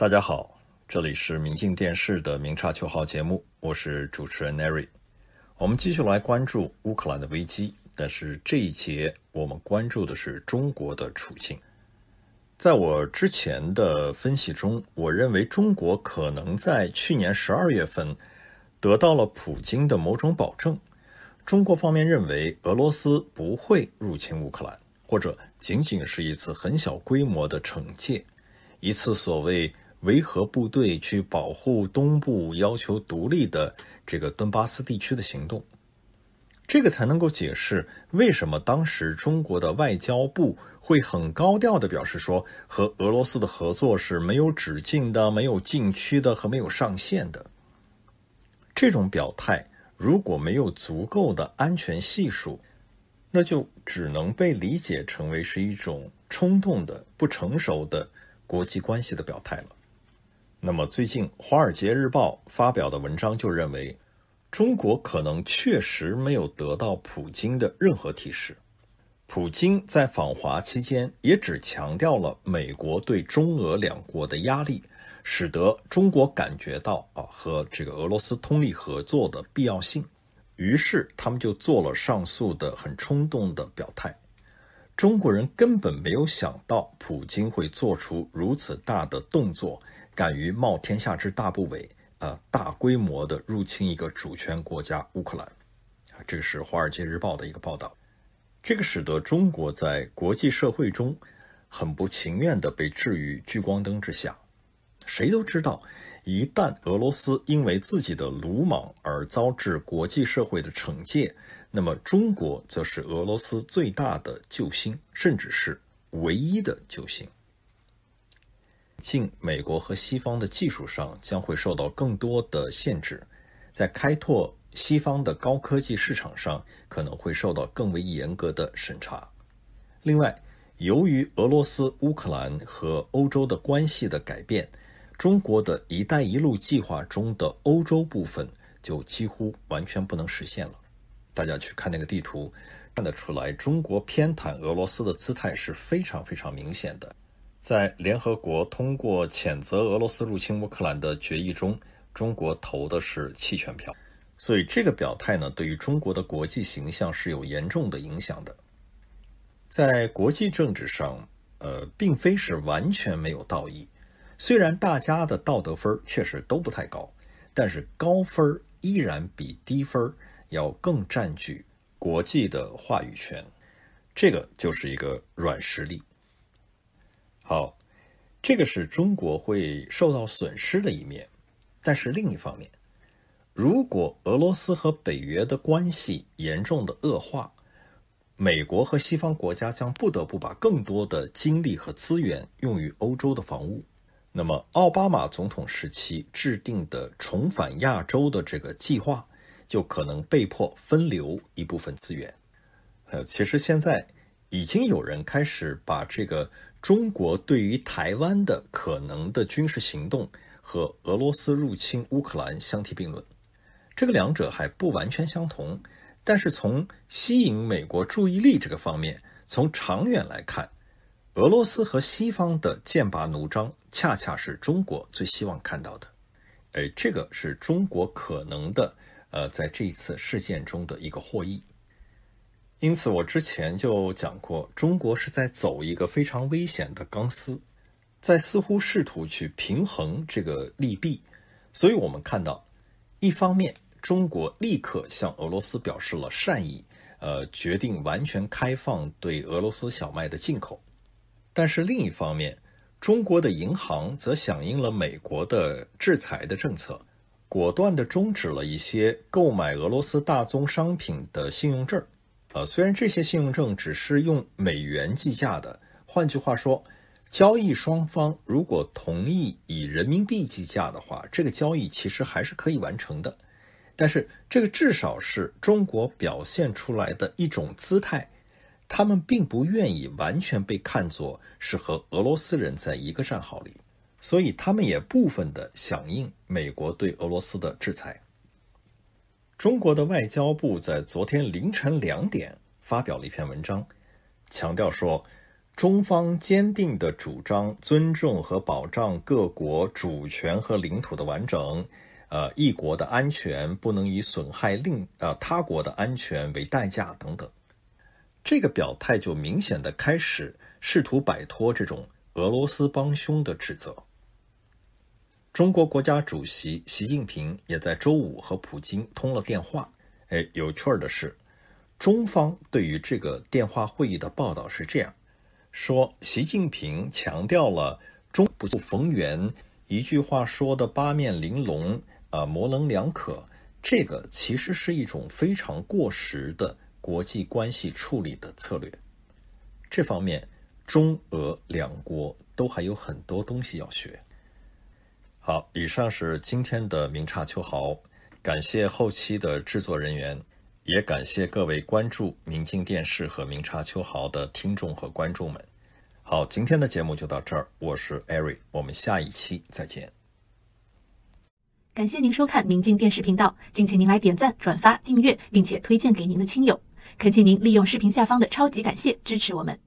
大家好，这里是明镜电视的《明察秋毫》节目，我是主持人 n e r y 我们继续来关注乌克兰的危机，但是这一节我们关注的是中国的处境。在我之前的分析中，我认为中国可能在去年十二月份得到了普京的某种保证。中国方面认为，俄罗斯不会入侵乌克兰，或者仅仅是一次很小规模的惩戒，一次所谓。维和部队去保护东部要求独立的这个顿巴斯地区的行动，这个才能够解释为什么当时中国的外交部会很高调的表示说，和俄罗斯的合作是没有止境的、没有禁区的和没有上限的。这种表态如果没有足够的安全系数，那就只能被理解成为是一种冲动的、不成熟的国际关系的表态了。那么，最近《华尔街日报》发表的文章就认为，中国可能确实没有得到普京的任何提示。普京在访华期间也只强调了美国对中俄两国的压力，使得中国感觉到啊和这个俄罗斯通力合作的必要性。于是，他们就做了上述的很冲动的表态。中国人根本没有想到普京会做出如此大的动作。敢于冒天下之大不韪，呃，大规模的入侵一个主权国家乌克兰，这这是《华尔街日报》的一个报道。这个使得中国在国际社会中很不情愿地被置于聚光灯之下。谁都知道，一旦俄罗斯因为自己的鲁莽而遭致国际社会的惩戒，那么中国则是俄罗斯最大的救星，甚至是唯一的救星。进美国和西方的技术上将会受到更多的限制，在开拓西方的高科技市场上可能会受到更为严格的审查。另外，由于俄罗斯、乌克兰和欧洲的关系的改变，中国的一带一路计划中的欧洲部分就几乎完全不能实现了。大家去看那个地图，看得出来，中国偏袒俄罗斯的姿态是非常非常明显的。在联合国通过谴责俄罗斯入侵乌克兰的决议中，中国投的是弃权票，所以这个表态呢，对于中国的国际形象是有严重的影响的。在国际政治上，呃，并非是完全没有道义，虽然大家的道德分确实都不太高，但是高分依然比低分要更占据国际的话语权，这个就是一个软实力。好，这个是中国会受到损失的一面，但是另一方面，如果俄罗斯和北约的关系严重的恶化，美国和西方国家将不得不把更多的精力和资源用于欧洲的防务，那么奥巴马总统时期制定的重返亚洲的这个计划，就可能被迫分流一部分资源。呃，其实现在。已经有人开始把这个中国对于台湾的可能的军事行动和俄罗斯入侵乌克兰相提并论。这个两者还不完全相同，但是从吸引美国注意力这个方面，从长远来看，俄罗斯和西方的剑拔弩张，恰恰是中国最希望看到的。哎，这个是中国可能的，呃，在这一次事件中的一个获益。因此，我之前就讲过，中国是在走一个非常危险的钢丝，在似乎试图去平衡这个利弊。所以，我们看到，一方面，中国立刻向俄罗斯表示了善意，呃，决定完全开放对俄罗斯小麦的进口；但是另一方面，中国的银行则响应了美国的制裁的政策，果断地终止了一些购买俄罗斯大宗商品的信用证。呃，虽然这些信用证只是用美元计价的，换句话说，交易双方如果同意以人民币计价的话，这个交易其实还是可以完成的。但是，这个至少是中国表现出来的一种姿态，他们并不愿意完全被看作是和俄罗斯人在一个战壕里，所以他们也部分的响应美国对俄罗斯的制裁。中国的外交部在昨天凌晨两点发表了一篇文章，强调说，中方坚定的主张尊重和保障各国主权和领土的完整，呃，一国的安全不能以损害另呃他国的安全为代价等等。这个表态就明显的开始试图摆脱这种俄罗斯帮凶的指责。中国国家主席习近平也在周五和普京通了电话。哎，有趣儿的是，中方对于这个电话会议的报道是这样说：习近平强调了“中不逢源”一句话说的“八面玲珑”啊，模棱两可。这个其实是一种非常过时的国际关系处理的策略。这方面，中俄两国都还有很多东西要学。好，以上是今天的《明察秋毫》，感谢后期的制作人员，也感谢各位关注《明镜电视》和《明察秋毫》的听众和观众们。好，今天的节目就到这儿，我是艾瑞，我们下一期再见。感谢您收看《明镜电视》频道，敬请您来点赞、转发、订阅，并且推荐给您的亲友。恳请您利用视频下方的“超级感谢”支持我们。